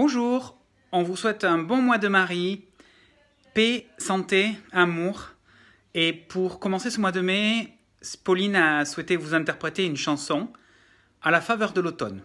Bonjour, on vous souhaite un bon mois de Marie, paix, santé, amour. Et pour commencer ce mois de mai, Pauline a souhaité vous interpréter une chanson à la faveur de l'automne.